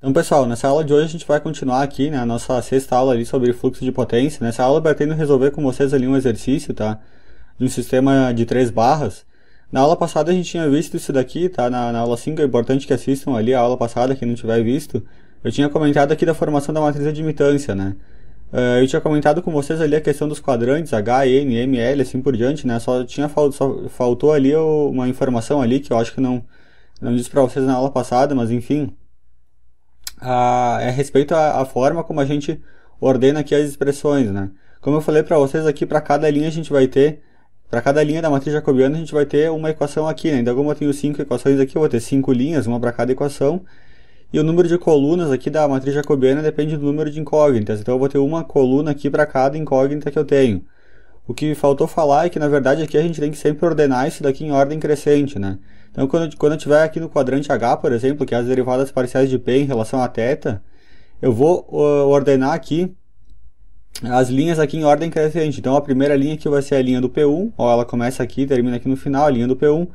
Então, pessoal, nessa aula de hoje a gente vai continuar aqui, né, a nossa sexta aula ali sobre fluxo de potência. Nessa aula eu pretendo resolver com vocês ali um exercício, tá, de um sistema de três barras. Na aula passada a gente tinha visto isso daqui, tá, na, na aula 5, é importante que assistam ali a aula passada, quem não tiver visto. Eu tinha comentado aqui da formação da matriz de admitância, né. Eh, eu tinha comentado com vocês ali a questão dos quadrantes, H, N, M, L, assim por diante, né, só tinha só faltou ali uma informação ali que eu acho que não, não disse para vocês na aula passada, mas enfim a, é a respeito à forma como a gente ordena aqui as expressões, né? Como eu falei para vocês aqui, para cada linha a gente vai ter, para cada linha da matriz jacobiana a gente vai ter uma equação aqui, né? Então como eu tenho cinco equações aqui, eu vou ter cinco linhas, uma para cada equação. E o número de colunas aqui da matriz jacobiana depende do número de incógnitas. Então eu vou ter uma coluna aqui para cada incógnita que eu tenho. O que faltou falar é que na verdade aqui a gente tem que sempre ordenar isso daqui em ordem crescente, né? Então, quando, quando eu tiver aqui no quadrante H, por exemplo, que é as derivadas parciais de P em relação a θ, eu vou ordenar aqui as linhas aqui em ordem crescente. Então, a primeira linha aqui vai ser a linha do P1, ó, ela começa aqui, termina aqui no final, a linha do P1,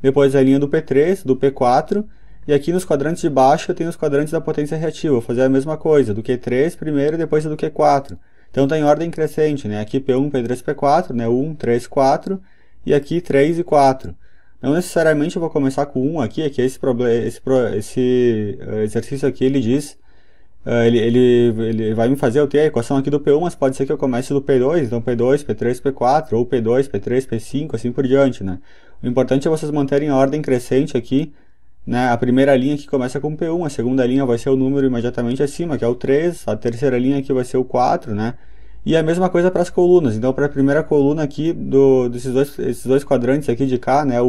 depois a linha do P3, do P4, e aqui nos quadrantes de baixo eu tenho os quadrantes da potência reativa, vou fazer a mesma coisa, do Q3 primeiro e depois do Q4. Então está em ordem crescente, né? Aqui P1, P3, P4, né? 1, 3, 4, e aqui 3 e 4. Não necessariamente eu vou começar com um aqui, é que esse, esse, esse eh, exercício aqui ele diz, eh, ele, ele, ele vai me fazer eu ter a equação aqui do P1, mas pode ser que eu comece do P2, então P2, P3, P4, ou P2, P3, P5, assim por diante, né? O importante é vocês manterem a ordem crescente aqui, né? A primeira linha que começa com P1, a segunda linha vai ser o número imediatamente acima, que é o 3, a terceira linha aqui vai ser o 4, né? E é a mesma coisa para as colunas. Então, para a primeira coluna aqui, do, desses dois, esses dois quadrantes aqui de cá, né, o,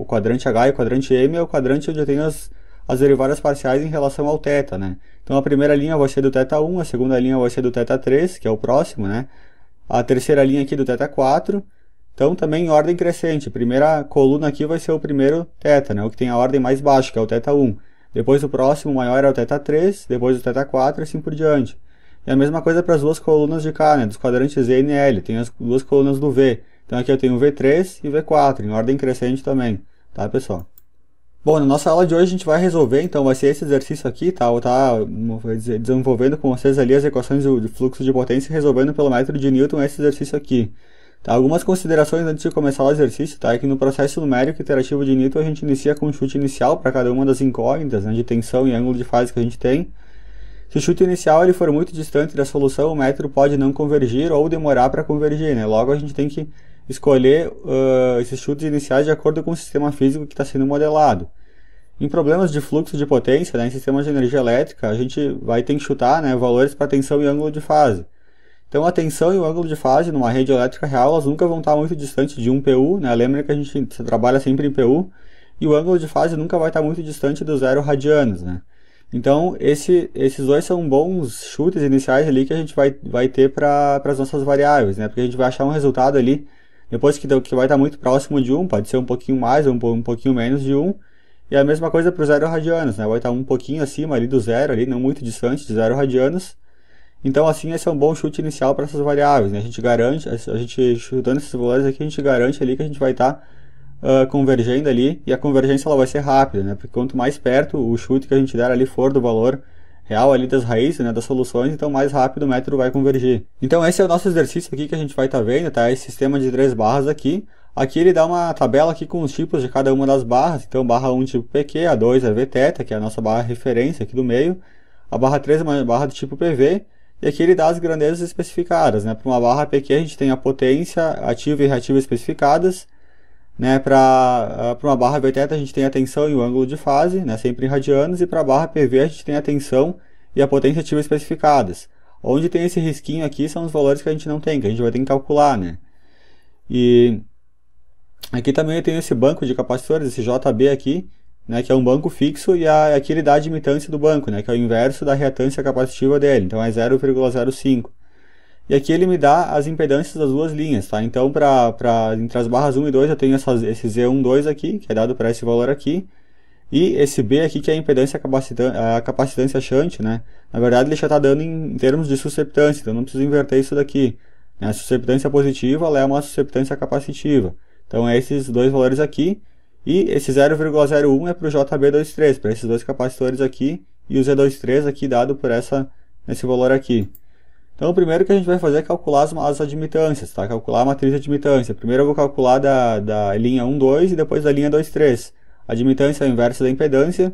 o, quadrante H e o quadrante M, é o quadrante onde eu tenho as, as derivadas parciais em relação ao θ. Né? Então, a primeira linha vai ser do θ1, a segunda linha vai ser do θ3, que é o próximo, né? a terceira linha aqui do θ4. Então, também em ordem crescente. A primeira coluna aqui vai ser o primeiro θ, né? o que tem a ordem mais baixa, que é o θ1. Depois o próximo maior é o θ3, depois o θ4 e assim por diante. E é a mesma coisa para as duas colunas de cá, né, dos quadrantes Z e L. Tem as duas colunas do V. Então aqui eu tenho V3 e V4, em ordem crescente também, tá pessoal? Bom, na nossa aula de hoje a gente vai resolver, então vai ser esse exercício aqui, tá? Eu tá desenvolvendo com vocês ali as equações de fluxo de potência e resolvendo pelo método de Newton esse exercício aqui. Tá, algumas considerações antes de começar o exercício, tá? É que no processo numérico iterativo de Newton a gente inicia com um chute inicial para cada uma das incógnitas, né, de tensão e ângulo de fase que a gente tem. Se o chute inicial ele for muito distante da solução, o método pode não convergir ou demorar para convergir, né? Logo a gente tem que escolher uh, esses chutes iniciais de acordo com o sistema físico que está sendo modelado. Em problemas de fluxo de potência, né, em sistemas de energia elétrica, a gente vai ter que chutar né, valores para tensão e ângulo de fase. Então a tensão e o ângulo de fase numa rede elétrica real, elas nunca vão estar tá muito distantes de 1 PU, né? Lembra que a gente trabalha sempre em PU, e o ângulo de fase nunca vai estar tá muito distante do zero radianos, né? Então, esse, esses dois são bons chutes iniciais ali que a gente vai, vai ter para as nossas variáveis, né? Porque a gente vai achar um resultado ali, depois que, que vai estar tá muito próximo de 1, um, pode ser um pouquinho mais ou um, um pouquinho menos de 1. Um, e a mesma coisa para os zero radianos, né? Vai estar tá um pouquinho acima ali do zero, ali, não muito distante de zero radianos. Então, assim, esse é um bom chute inicial para essas variáveis, né? A gente garante, a gente chutando esses valores aqui, a gente garante ali que a gente vai estar tá uh, convergendo ali e a convergência ela vai ser rápida, né? Porque quanto mais perto o chute que a gente der ali for do valor real ali das raízes, né, das soluções, então mais rápido o método vai convergir. Então esse é o nosso exercício aqui que a gente vai estar tá vendo, tá? Esse sistema de três barras aqui. Aqui ele dá uma tabela aqui com os tipos de cada uma das barras, então barra 1 tipo PQ, a 2 é VTeta, que é a nossa barra referência aqui do meio, a barra 3 é uma barra do tipo PV, e aqui ele dá as grandezas especificadas, né? Para uma barra PQ a gente tem a potência ativa e reativa especificadas, né, para ah, uma barra βθ a gente tem a tensão e o ângulo de fase, né, sempre em radianos, e para a barra PV a gente tem a tensão e a potência ativa especificadas. Onde tem esse risquinho aqui são os valores que a gente não tem, que a gente vai ter que calcular. Né? E aqui também eu tenho esse banco de capacitores, esse JB aqui, né, que é um banco fixo e a, aqui ele dá a admitância do banco, né, que é o inverso da reatância capacitiva dele, então é 0,05. E aqui ele me dá as impedâncias das duas linhas, tá? Então, pra, pra, entre as barras 1 e 2, eu tenho essas, esse Z1, 2 aqui, que é dado para esse valor aqui, e esse B aqui, que é a impedância capacitância, a capacitância shunt, né? Na verdade, ele já está dando em, em, termos de susceptância, então não preciso inverter isso daqui. Né? A susceptância positiva é uma susceptância capacitiva. Então, é esses dois valores aqui, e esse 0,01 é para o JB23, para esses dois capacitores aqui, e o Z23 aqui dado por essa, esse valor aqui. Então, o primeiro que a gente vai fazer é calcular as, as admitâncias, tá? Calcular a matriz de admitância. Primeiro eu vou calcular da, da linha 1, 2 e depois da linha 2, 3. Admitância é o inverso da impedância.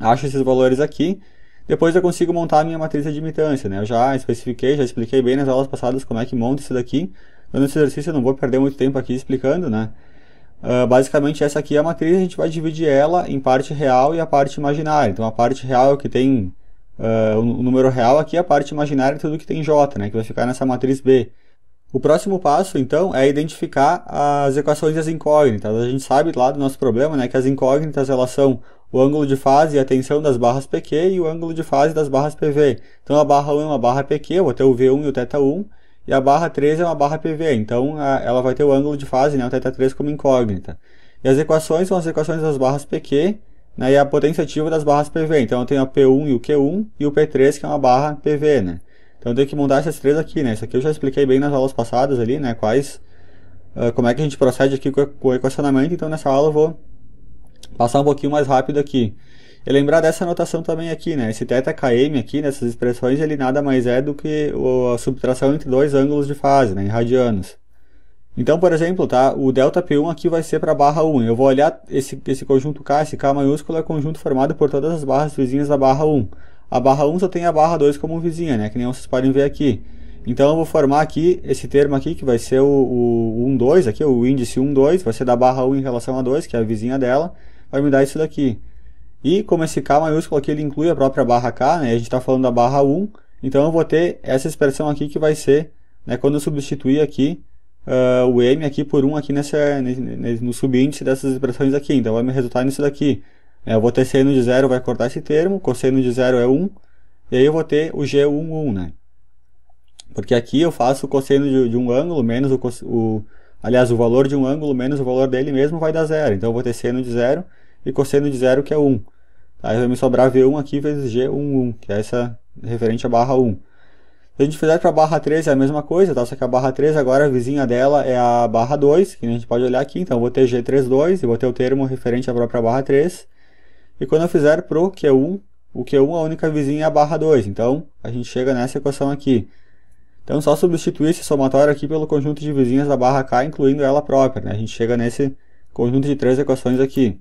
Acho esses valores aqui. Depois eu consigo montar a minha matriz de admitância, né? Eu já especifiquei, já expliquei bem nas aulas passadas como é que monta isso daqui. Então, nesse exercício eu não vou perder muito tempo aqui explicando, né? Uh, basicamente, essa aqui é a matriz, a gente vai dividir ela em parte real e a parte imaginária. Então, a parte real é o que tem uh, o número real aqui é a parte imaginária de tudo que tem J, né, que vai ficar nessa matriz B. O próximo passo, então, é identificar as equações e as incógnitas. A gente sabe lá do nosso problema né, que as incógnitas elas são o ângulo de fase e a tensão das barras PQ e o ângulo de fase das barras PV. Então, a barra 1 é uma barra PQ, vou ter o V1 e o θ1, e a barra 3 é uma barra PV, então a, ela vai ter o ângulo de fase, né, o θ3 como incógnita. E as equações são as equações das barras PQ né, e a potência ativa das barras PV. Então eu tenho a P1 e o Q1 e o P3 que é uma barra PV, né? Então eu tenho que montar essas três aqui, né? Isso aqui eu já expliquei bem nas aulas passadas ali, né? Quais, uh, como é que a gente procede aqui com, o equacionamento. Então nessa aula eu vou passar um pouquinho mais rápido aqui. E lembrar dessa notação também aqui, né? Esse θKM aqui, nessas expressões, ele nada mais é do que a subtração entre dois ângulos de fase, né? Em radianos. Então, por exemplo, tá? o delta P1 aqui vai ser para a barra 1. Eu vou olhar esse, esse conjunto K, esse K maiúsculo é conjunto formado por todas as barras vizinhas da barra 1. A barra 1 só tem a barra 2 como vizinha, né? que nem vocês podem ver aqui. Então eu vou formar aqui esse termo aqui, que vai ser o, o 1, 2, aqui, o índice 1, 2, vai ser da barra 1 em relação a 2, que é a vizinha dela, vai me dar isso daqui. E como esse K maiúsculo aqui ele inclui a própria barra K, né? a gente está falando da barra 1, então eu vou ter essa expressão aqui que vai ser, né, quando eu substituir aqui, uh, o M aqui por 1 aqui nessa, no subíndice dessas expressões aqui. Então vai me resultar nisso daqui. É, eu vou ter seno de zero, vai cortar esse termo, cosseno de zero é 1, e aí eu vou ter o G11, né? Porque aqui eu faço o cosseno de, de um ângulo menos o, o, Aliás, o valor de um ângulo menos o valor dele mesmo vai dar zero. Então eu vou ter seno de zero e cosseno de zero que é 1. Aí vai me sobrar V1 aqui vezes G11, que é essa referente a barra 1. Se a gente fizer para a barra 3 é a mesma coisa, tá? Só que a barra 3 agora a vizinha dela é a barra 2, que a gente pode olhar aqui. Então eu vou ter G32 e vou ter o termo referente à própria barra 3. E quando eu fizer para o Q1, o Q1 a única vizinha é a barra 2. Então a gente chega nessa equação aqui. Então só substituir esse somatório aqui pelo conjunto de vizinhas da barra K, incluindo ela própria. Né? A gente chega nesse conjunto de três equações aqui.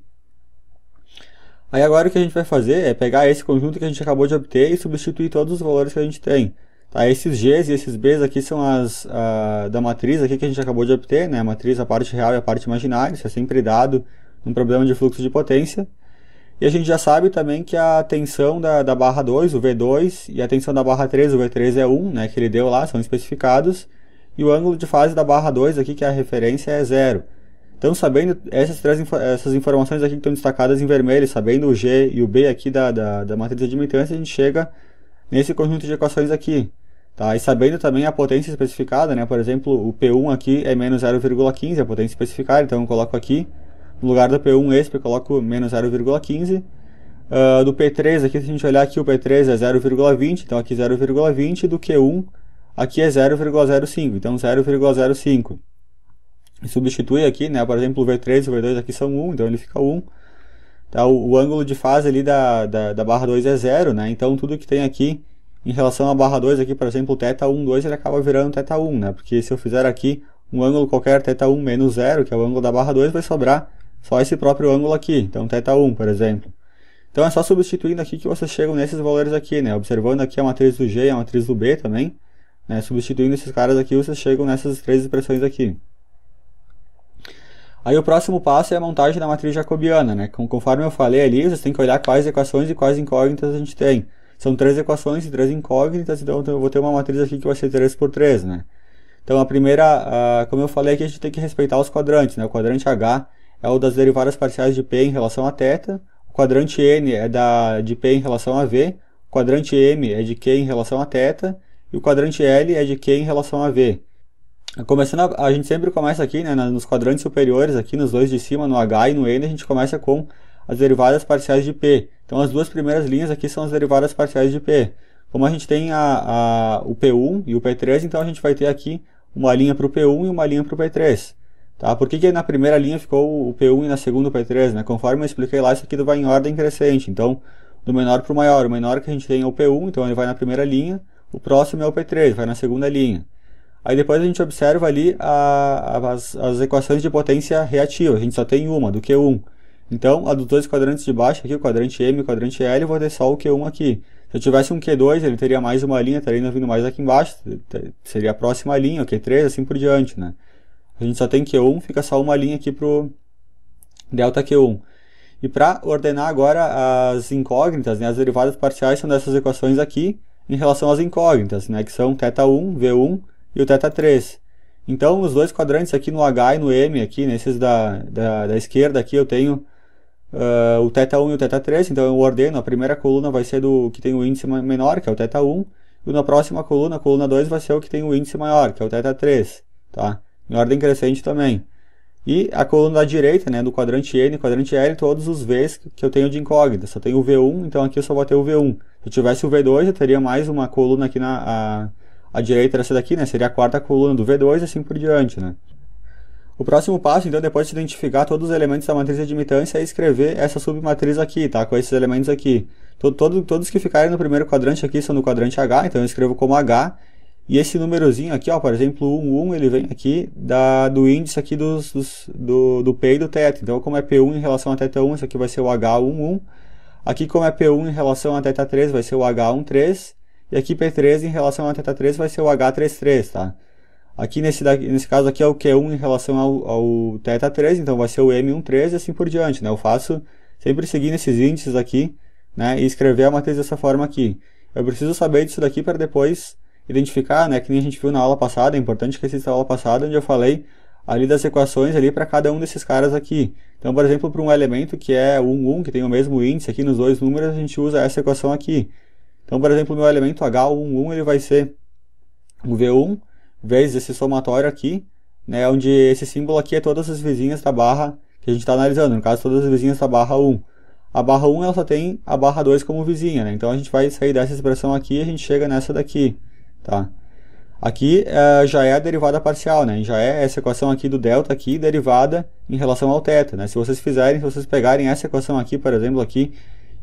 Aí agora o que a gente vai fazer é pegar esse conjunto que a gente acabou de obter e substituir todos os valores que a gente tem. Tá, esses Gs e esses Bs aqui são as uh, da matriz aqui que a gente acabou de obter, né? a matriz, a parte real e a parte imaginária, isso é sempre dado num problema de fluxo de potência. E a gente já sabe também que a tensão da, da barra 2, o V2, e a tensão da barra 3, o V3 é 1, né, que ele deu lá, são especificados, e o ângulo de fase da barra 2 aqui, que é a referência, é zero. Então, sabendo essas três essas informações aqui que estão destacadas em vermelho, sabendo o G e o B aqui da, da, da matriz de admitância, a gente chega nesse conjunto de equações aqui. Tá? E sabendo também a potência especificada, né? por exemplo, o P1 aqui é menos 0,15, a potência especificada, então eu coloco aqui, no lugar do P1 esse eu coloco menos 0,15. Uh, ah, do P3 aqui, se a gente olhar aqui, o P3 é 0,20, então aqui 0,20, do Q1 aqui é 0,05, então 0,05. Substitui aqui, né, por exemplo, o V3 e o V2 aqui são 1, então ele fica 1. Tá, o, o ângulo de fase ali da, da, da barra 2 é 0, né, então tudo que tem aqui em relação à barra 2 aqui, por exemplo, o θ 1, 2 ele acaba virando θ 1, né? Porque se eu fizer aqui um ângulo qualquer θ 1 menos 0, que é o ângulo da barra 2, vai sobrar só esse próprio ângulo aqui, então θ 1, por exemplo. Então é só substituindo aqui que vocês chegam nesses valores aqui, né? Observando aqui a matriz do G e a matriz do B também, né? Substituindo esses caras aqui, vocês chegam nessas três expressões aqui. Aí o próximo passo é a montagem da matriz jacobiana, né? Conforme eu falei ali, vocês têm que olhar quais equações e quais incógnitas a gente tem. São três equações e três incógnitas, então eu vou ter uma matriz aqui que vai ser 3 por 3, né? Então a primeira, como eu falei aqui, a gente tem que respeitar os quadrantes, né? O quadrante H é o das derivadas parciais de P em relação a θ, o quadrante N é da, de P em relação a V, o quadrante M é de Q em relação a θ, e o quadrante L é de Q em relação a V. Começando a, a gente sempre começa aqui, né, nos quadrantes superiores, aqui nos dois de cima, no H e no N, a gente começa com as derivadas parciais de P. Então as duas primeiras linhas aqui são as derivadas parciais de P. Como a gente tem a, a, o P1 e o P3, então a gente vai ter aqui uma linha para o P1 e uma linha para o P3. Tá? Por que, que na primeira linha ficou o P1 e na segunda o P3? Né? Conforme eu expliquei lá, isso aqui vai em ordem crescente. Então, do menor para o maior. O menor que a gente tem é o P1, então ele vai na primeira linha. O próximo é o P3, vai na segunda linha. Aí depois a gente observa ali a, a, as, as, equações de potência reativa. A gente só tem uma, do Q1. Então, a dos dois quadrantes de baixo aqui, o quadrante M e o quadrante L, eu vou ter só o Q1 aqui. Se eu tivesse um Q2, ele teria mais uma linha, estaria vindo mais aqui embaixo, seria a próxima linha, o Q3, assim por diante, né? A gente só tem Q1, fica só uma linha aqui pro delta Q1. E para ordenar agora as incógnitas, né, as derivadas parciais são dessas equações aqui em relação às incógnitas, né, que são θ1, V1 e o θ3. Então, os dois quadrantes aqui no H e no M, aqui, nesses da, da, da esquerda aqui, eu tenho uh, o θ1 e o θ3, então eu ordeno, a primeira coluna vai ser do que tem o índice menor, que é o θ1, e na próxima coluna, a coluna 2, vai ser o que tem o índice maior, que é o θ3, tá? Em ordem crescente também. E a coluna da direita, né, do quadrante N, quadrante L, todos os Vs que eu tenho de incógnita. Só tenho o V1, então aqui eu só vou ter o V1. Se eu tivesse o V2, eu teria mais uma coluna aqui na... A, a direita dessa daqui, né? Seria a quarta coluna do V2 e assim por diante, né? O próximo passo, então, depois de identificar todos os elementos da matriz de admitância, é escrever essa submatriz aqui, tá? Com esses elementos aqui. Todo, todo, todos que ficarem no primeiro quadrante aqui são no quadrante H, então eu escrevo como H. E esse númerozinho aqui, ó, por exemplo, 1, 1, ele vem aqui da, do índice aqui dos, dos, do, do P e do teta. Então, como é P1 em relação a teta 1, isso aqui vai ser o H11. Aqui, como é P1 em relação a teta 3, vai ser o H13. E aqui, p 3 em relação a teta 3 vai ser o H33, tá? Aqui nesse, nesse caso aqui é o Q1 em relação ao, ao θ 3, então vai ser o m 113 e assim por diante. Né? Eu faço sempre seguindo esses índices aqui né? e escrever a matriz dessa forma aqui. Eu preciso saber disso daqui para depois identificar, né? que nem a gente viu na aula passada, é importante que assista a aula passada, onde eu falei ali das equações ali para cada um desses caras aqui. Então, por exemplo, para um elemento que é 1, 1, que tem o mesmo índice aqui nos dois números, a gente usa essa equação aqui. Então, por exemplo, o meu elemento H11 ele vai ser o V1 vezes esse somatório aqui, né, onde esse símbolo aqui é todas as vizinhas da barra que a gente está analisando, no caso todas as vizinhas da barra 1. A barra 1 ela só tem a barra 2 como vizinha, né? então a gente vai sair dessa expressão aqui e a gente chega nessa daqui. Tá? Aqui uh, já é a derivada parcial, né? já é essa equação aqui do delta aqui derivada em relação ao θ. Né? Se vocês fizerem, se vocês pegarem essa equação aqui, por exemplo, aqui,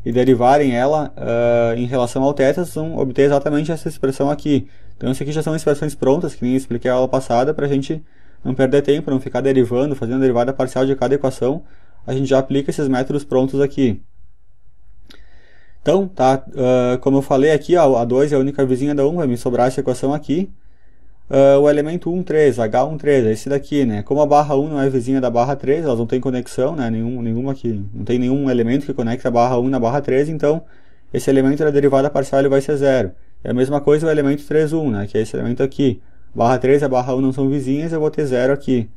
e derivarem ela uh, em relação ao θ, vocês vão obter exatamente essa expressão aqui. Então isso aqui já são expressões prontas, que nem expliquei a aula passada, para a gente não perder tempo, não ficar derivando, fazendo a derivada parcial de cada equação, a gente já aplica esses métodos prontos aqui. Então, tá, uh, como eu falei aqui, ó, a 2 é a única vizinha da 1, vai me sobrar essa equação aqui. Uh, o elemento 1, 3, H1, 3, é esse daqui, né? Como a barra 1 não é vizinha da barra 3, elas não têm conexão, né? Nenhum, nenhuma aqui, não tem nenhum elemento que conecte a barra 1 na barra 3, então esse elemento da derivada parcial ele vai ser zero. É a mesma coisa o elemento 3,1, né, que é esse elemento aqui. Barra 3 e barra 1 não são vizinhas, eu vou ter zero aqui.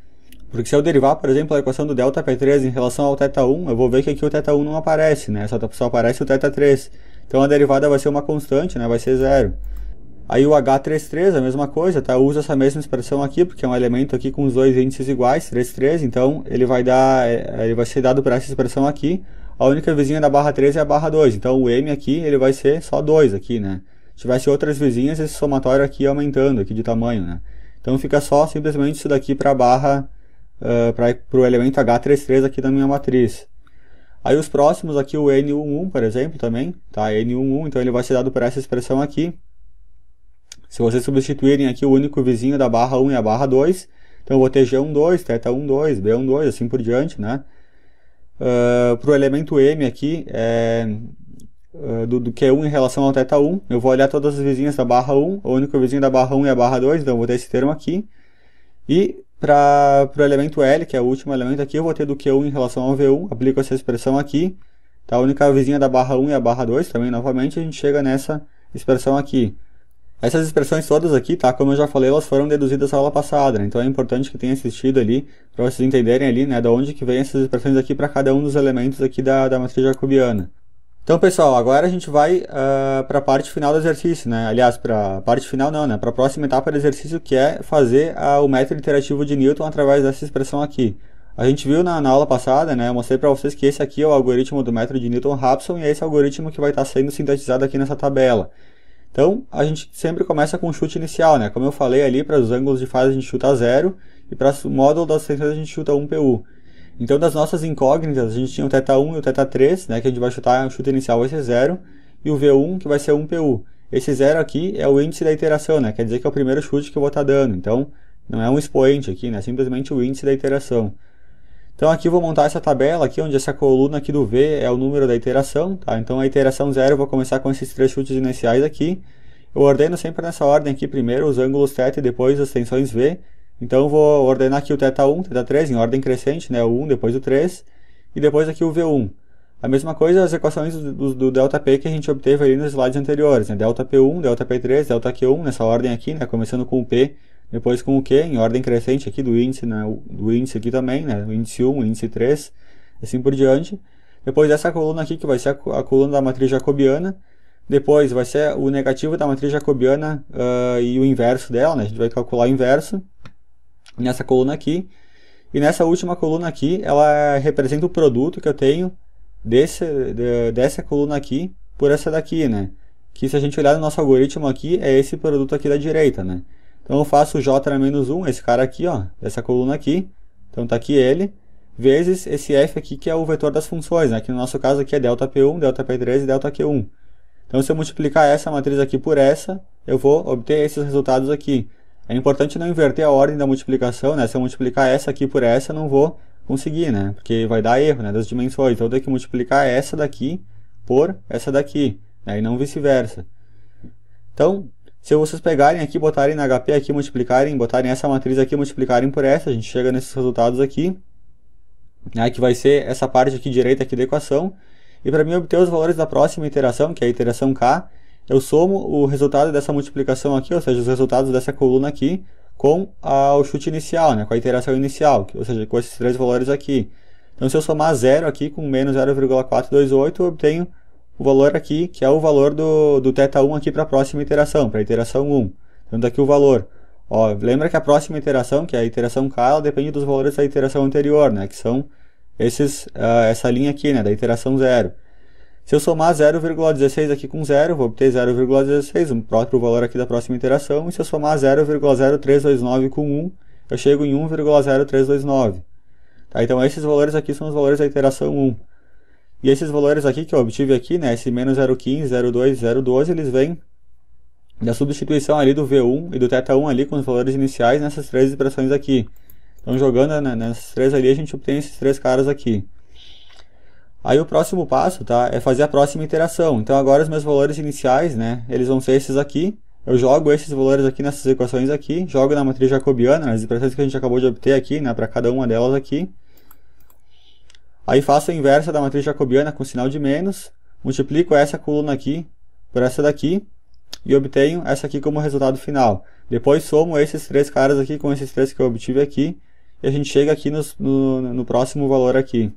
Porque se eu derivar, por exemplo, a equação do δp P3 em relação ao θ1, eu vou ver que aqui o θ1 não aparece, né? Só, só aparece o θ3. Então a derivada vai ser uma constante, né? Vai ser zero. Aí o H33, é a mesma coisa, tá? Usa essa mesma expressão aqui, porque é um elemento aqui com os dois índices iguais, 33, então ele vai dar, é, ele vai ser dado para essa expressão aqui. A única vizinha da barra 3 é a barra 2, então o M aqui, ele vai ser só 2 aqui, né? Se tivesse outras vizinhas, esse somatório aqui ia aumentando aqui de tamanho, né? Então fica só simplesmente isso daqui para a barra, uh, eh, para o elemento H33 aqui da minha matriz. Aí os próximos aqui, o N11, por exemplo, também, tá? N11, então ele vai ser dado por essa expressão aqui. Se vocês substituírem aqui o único vizinho da barra 1 e a barra 2, então eu vou ter G12, θ 12, B12, assim por diante, né? Uh, eh, para o elemento M aqui, é, eh, do, do Q1 é em relação ao θ 1, eu vou olhar todas as vizinhas da barra 1, o único vizinho da barra 1 é a barra 2, então eu vou ter esse termo aqui. E para o elemento L, que é o último elemento aqui, eu vou ter do Q1 em relação ao V1, aplico essa expressão aqui. Tá? A única vizinha da barra 1 é a barra 2, também novamente a gente chega nessa expressão aqui. Essas expressões todas aqui, tá? Como eu já falei, elas foram deduzidas na aula passada, né? então é importante que tenha assistido ali, para vocês entenderem ali, né, da onde que vem essas expressões aqui para cada um dos elementos aqui da, da matriz jacobiana. Então, pessoal, agora a gente vai uh, ah, para a parte final do exercício, né? Aliás, para a parte final não, né? Para a próxima etapa do exercício, que é fazer uh, o método interativo de Newton através dessa expressão aqui. A gente viu na, na aula passada, né? Eu mostrei para vocês que esse aqui é o algoritmo do método de Newton-Raphson e é esse algoritmo que vai estar tá sendo sintetizado aqui nessa tabela. Então, a gente sempre começa com um chute inicial, né? Como eu falei ali, para os ângulos de fase a gente chuta zero e para o módulo das tensões a gente chuta 1 PU. Então, das nossas incógnitas, a gente tinha o θ1 e o θ3, né, que a gente vai chutar, o chute inicial vai ser é zero, e o V1, que vai ser 1PU. Esse zero aqui é o índice da iteração, né, quer dizer que é o primeiro chute que eu vou estar tá dando. Então, não é um expoente aqui, né, é simplesmente o índice da iteração. Então, aqui eu vou montar essa tabela aqui, onde essa coluna aqui do V é o número da iteração, tá? Então, a iteração zero eu vou começar com esses três chutes iniciais aqui. Eu ordeno sempre nessa ordem aqui, primeiro os ângulos θ e depois as tensões V, então vou ordenar aqui o θ1, θ3 em ordem crescente, né? o 1, depois o 3, e depois aqui o V1. A mesma coisa as equações do, do, do ΔP que a gente obteve ali nos slides anteriores, né? ΔP1, ΔP3, ΔQ1, nessa ordem aqui, né? começando com o P, depois com o Q, em ordem crescente aqui do índice, né? do índice aqui também, né? o índice 1, o índice 3, assim por diante. Depois dessa coluna aqui, que vai ser a, a coluna da matriz jacobiana, depois vai ser o negativo da matriz jacobiana uh, e o inverso dela, né? a gente vai calcular o inverso nessa coluna aqui. E nessa última coluna aqui, ela representa o produto que eu tenho desse, dessa coluna aqui por essa daqui, né? Que se a gente olhar no nosso algoritmo aqui, é esse produto aqui da direita, né? Então eu faço J-1, esse cara aqui, ó, dessa coluna aqui. Então tá aqui ele, vezes esse F aqui que é o vetor das funções, né? Que no nosso caso aqui é ΔP1, ΔP3 e ΔQ1. Então se eu multiplicar essa matriz aqui por essa, eu vou obter esses resultados aqui. É importante não inverter a ordem da multiplicação, né? Se eu multiplicar essa aqui por essa, eu não vou conseguir, né? Porque vai dar erro, né? Das dimensões. Então, eu tenho que multiplicar essa daqui por essa daqui, né? E não vice-versa. Então, se vocês pegarem aqui, botarem na HP aqui, multiplicarem, botarem essa matriz aqui, multiplicarem por essa, a gente chega nesses resultados aqui, né? Que vai ser essa parte aqui direita aqui da equação. E para mim obter os valores da próxima iteração, que é a iteração K, eu somo o resultado dessa multiplicação aqui, ou seja, os resultados dessa coluna aqui, com a, o chute inicial, né, com a iteração inicial, ou seja, com esses três valores aqui. Então, se eu somar zero aqui com menos 0,428, eu obtenho o valor aqui, que é o valor do, do θ1 aqui para a próxima iteração, para a iteração 1. Então, daqui tá o valor. Ó, lembra que a próxima iteração, que é a iteração k, ela depende dos valores da iteração anterior, né, que são esses, uh, essa linha aqui, né, da iteração 0. Se eu somar 0,16 aqui com 0, vou obter 0,16, o próprio valor aqui da próxima interação. E se eu somar 0,0329 com 1, eu chego em 1,0329. Tá? Então, esses valores aqui são os valores da interação 1. E esses valores aqui que eu obtive aqui, né, esse menos 0,15, 0,2, 0,12, eles vêm da substituição ali do V1 e do θ1 ali com os valores iniciais nessas três expressões aqui. Então, jogando né, nessas três ali, a gente obtém esses três caras aqui. Aí o próximo passo, tá, é fazer a próxima interação. Então agora os meus valores iniciais, né, eles vão ser esses aqui. Eu jogo esses valores aqui nessas equações aqui, jogo na matriz jacobiana, nas expressões que a gente acabou de obter aqui, né, para cada uma delas aqui. Aí faço a inversa da matriz jacobiana com sinal de menos, multiplico essa coluna aqui por essa daqui e obtenho essa aqui como resultado final. Depois somo esses três caras aqui com esses três que eu obtive aqui e a gente chega aqui no, no, no próximo valor aqui.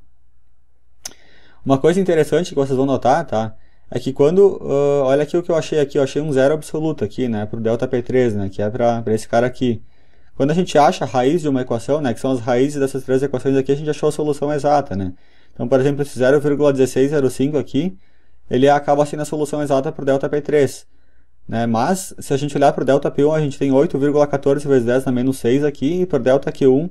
Uma coisa interessante que vocês vão notar, tá? É que quando, uh, olha aqui o que eu achei aqui, eu achei um zero absoluto aqui, né? Pro delta P3, né? Que é para esse cara aqui. Quando a gente acha a raiz de uma equação, né? Que são as raízes dessas três equações aqui, a gente achou a solução exata, né? Então, por exemplo, esse 0,1605 aqui, ele acaba sendo a solução exata para o delta P3. Né? Mas, se a gente olhar para o delta P1, a gente tem 8,14 vezes 10 na menos 6 aqui, e para o delta Q1,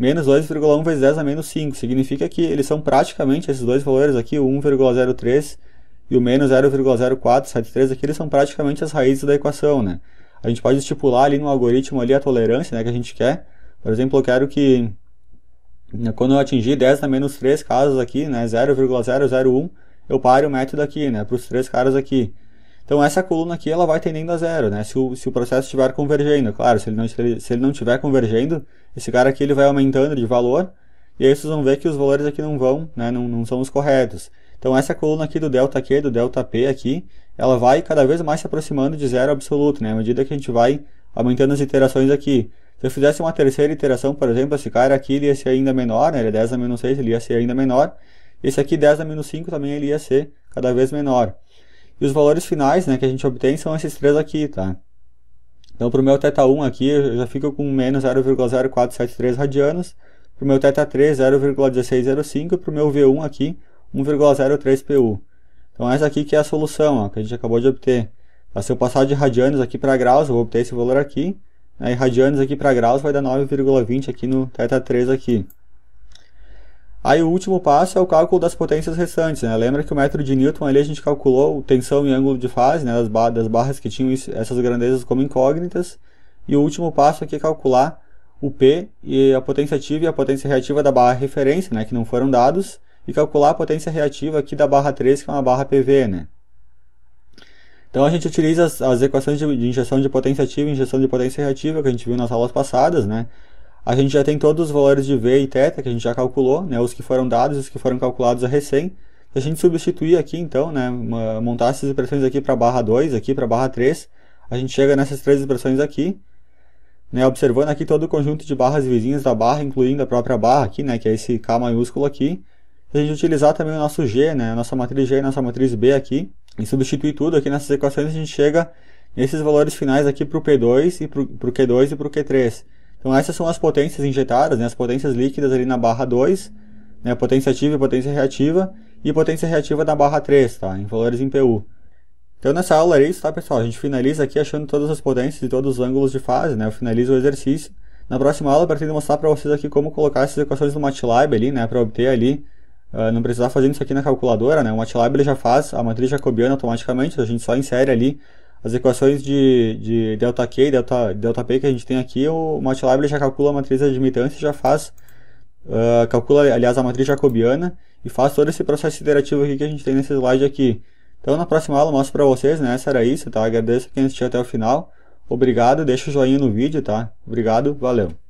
menos 2,1 vezes 10 a menos 5. Significa que eles são praticamente, esses dois valores aqui, o 1,03 e o menos 0,0473 aqui, eles são praticamente as raízes da equação, né? A gente pode estipular ali no algoritmo ali a tolerância né, que a gente quer. Por exemplo, eu quero que né, quando eu atingir 10 a menos 3 casos aqui, né, 0,001, eu pare o método aqui, né, para os três caras aqui. Então essa coluna aqui ela vai tendendo a zero, né? Se o, se o processo estiver convergendo, claro, se ele não se ele, se ele não estiver convergendo, esse cara aqui ele vai aumentando de valor e aí vocês vão ver que os valores aqui não vão, né? Não, não são os corretos. Então essa coluna aqui do delta Q, do delta P aqui, ela vai cada vez mais se aproximando de zero absoluto, né? À medida que a gente vai aumentando as iterações aqui. Se eu fizesse uma terceira iteração, por exemplo, esse cara aqui ele ia ser ainda menor, né? Ele é 10 a menos 6, ele ia ser ainda menor. Esse aqui 10 a menos 5 também ele ia ser cada vez menor. E os valores finais né, que a gente obtém são esses três aqui, tá? Então, para o meu θ1 aqui, eu já fico com menos 0,0473 radianos. Para o meu θ3, 0,1605. E para o meu V1 aqui, 1,03 PU. Então, essa aqui que é a solução ó, que a gente acabou de obter. Tá? Se eu passar de radianos aqui para graus, eu vou obter esse valor aqui. Né? E radianos aqui para graus vai dar 9,20 aqui no θ3 aqui. Aí o último passo é o cálculo das potências restantes, né? Lembra que o método de Newton ali a gente calculou tensão e ângulo de fase, né? Das, bar das barras que tinham isso, essas grandezas como incógnitas. E o último passo aqui é calcular o P e a potência ativa e a potência reativa da barra referência, né? Que não foram dados. E calcular a potência reativa aqui da barra 3, que é uma barra PV, né? Então a gente utiliza as, as equações de, de, injeção de potência ativa e injeção de potência reativa que a gente viu nas aulas passadas, né? a gente já tem todos os valores de V e θ que a gente já calculou, né, os que foram dados e os que foram calculados a recém. Se a gente substituir aqui, então, né, montar essas expressões aqui para barra 2, aqui para barra 3, a gente chega nessas três expressões aqui, né, observando aqui todo o conjunto de barras vizinhas da barra, incluindo a própria barra aqui, né, que é esse K maiúsculo aqui. Se a gente utilizar também o nosso G, né, a nossa matriz G e a nossa matriz B aqui, e substituir tudo aqui nessas equações, a gente chega nesses valores finais aqui para o P2 e para o Q2 e para o Q3. Então essas são as potências injetadas, né, as potências líquidas ali na barra 2, né, potência ativa e potência reativa, e potência reativa da barra 3, tá, em valores em PU. Então nessa aula é isso, tá pessoal? A gente finaliza aqui achando todas as potências e todos os ângulos de fase, né, eu finalizo o exercício. Na próxima aula eu pretendo mostrar para vocês aqui como colocar essas equações no MATLAB ali, né, para obter ali Uh, não precisar fazer isso aqui na calculadora, né? O MATLAB ele já faz a matriz jacobiana automaticamente, então a gente só insere ali as equações de, de delta e delta, P que a gente tem aqui, o MATLAB já calcula a matriz de admitância e já faz, uh, calcula, aliás, a matriz jacobiana e faz todo esse processo iterativo aqui que a gente tem nesse slide aqui. Então, na próxima aula eu mostro para vocês, né? Essa era isso, tá? Agradeço quem assistiu até o final. Obrigado, deixa o joinha no vídeo, tá? Obrigado, valeu!